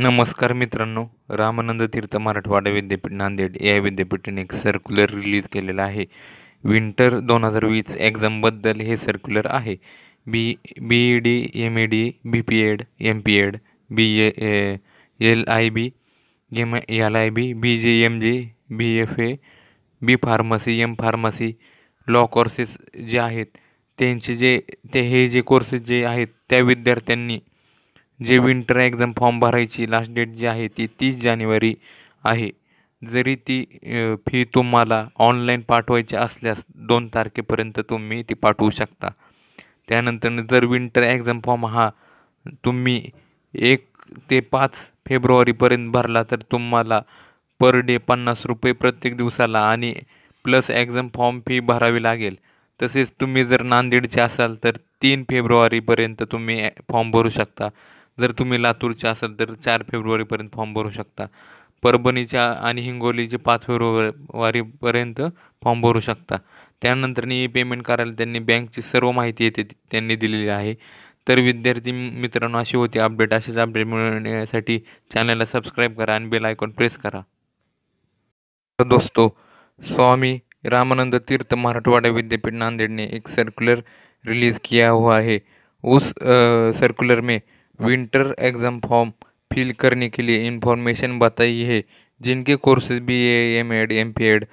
नमस्कार मित्रांनो रामानंद तीर्थ मराठवाडा विद्यापीठ नांदेड या विद्यापीठाने एक सर्क्युलर रिलीज केलेलं आहे विंटर दोन हजार वीस एक्झामबद्दल हे सर्क्युलर आहे B B E D M E D B P Ed M P Ed B A L I B M L I B B J M J B F A B pharmacy M pharmacy law courses जे आहेत त्यांचे जे ते हे जे courses जे आहेत त्या विद्यार्थ्यांनी जे विंटर एक्झाम फॉर्म भरायची लास्ट डेट जी आहे ती तीस जानेवारी आहे जरी ती फी तुम्हाला ऑनलाईन पाठवायची असल्यास दोन तारखेपर्यंत तुम्ही ती पाठवू शकता त्यानंतर जर विंटर एक्झाम फॉर्म हा तुम्ही एक ते पाच फेब्रुवारीपर्यंत भरला तर तुम्हाला पर डे पन्नास रुपये प्रत्येक दिवसाला आणि प्लस एक्झाम फॉर्म फी भरावी लागेल तसेच तुम्ही जर नांदेडचे असाल तर तीन फेब्रुवारीपर्यंत तुम्ही फॉर्म भरू शकता जर तुम्ही लातूरचे असाल तर चार फेब्रुवारीपर्यंत फॉर्म भरू शकता परभणीच्या आणि हिंगोलीचे पाच फेब्रुवारीपर्यंत फॉर्म भरू शकता त्यानंतरनी पेमेंट करायला त्यांनी बँकची सर्व माहिती येते त्यांनी दिलेली आहे तर विद्यार्थी मित्रांनो अशी होती अपडेट असेच अपडेट मिळवण्यासाठी चॅनलला सबस्क्राईब करा आणि बेल आयकॉन प्रेस करा तर दोस्तो स्वामी रामानंद तीर्थ मराठवाडा विद्यापीठ नांदेडने एक सर्क्युलर रिलीज़ किया हुआ है उस सर्क्युलर में विंटर एग्ज़ाम फॉर्म फिल करने के लिए इन्फॉर्मेशन बताई है जिनके courses B A M Ed M P Ed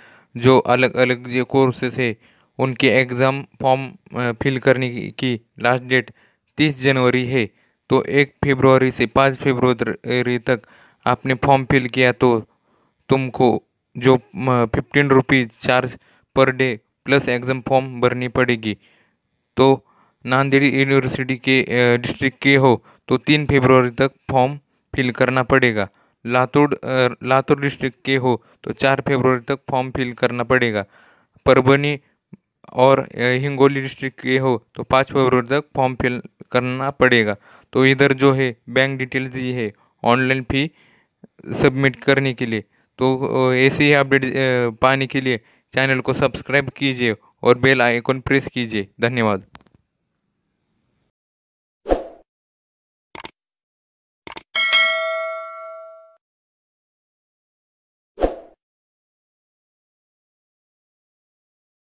जो अलग अलग जो कोर्सेज है उनके एग्ज़ाम फॉर्म फिल करने की लास्ट डेट तीस जनवरी है तो एक फेबरवरी से पाँच फेबरवरी तक आपने फॉर्म फिल किया तो तुमको जो fifteen rupees charge per day plus exam form भरनी पड़ेगी तो नांदेड़ यूनिवर्सिटी के डिस्ट्रिक्ट के हो तो तीन फेब्रुवरी तक फॉर्म फिल करना पड़ेगा लातूर लातूर डिस्ट्रिक्ट के हो तो चार फेब्रुवरी तक फॉर्म फिल करना पड़ेगा परभनी और हिंगोली डिस्ट्रिक्ट के हो तो पाँच फेब्रुवरी तक फॉर्म फिल करना पड़ेगा तो इधर जो है बैंक डिटेल्स ये है ऑनलाइन फी सबमिट करने के लिए तो ऐसे ही अपडेट पाने के लिए चैनल को सब्सक्राइब कीजिए और बेल आइकॉन प्रेस कीजिए धन्यवाद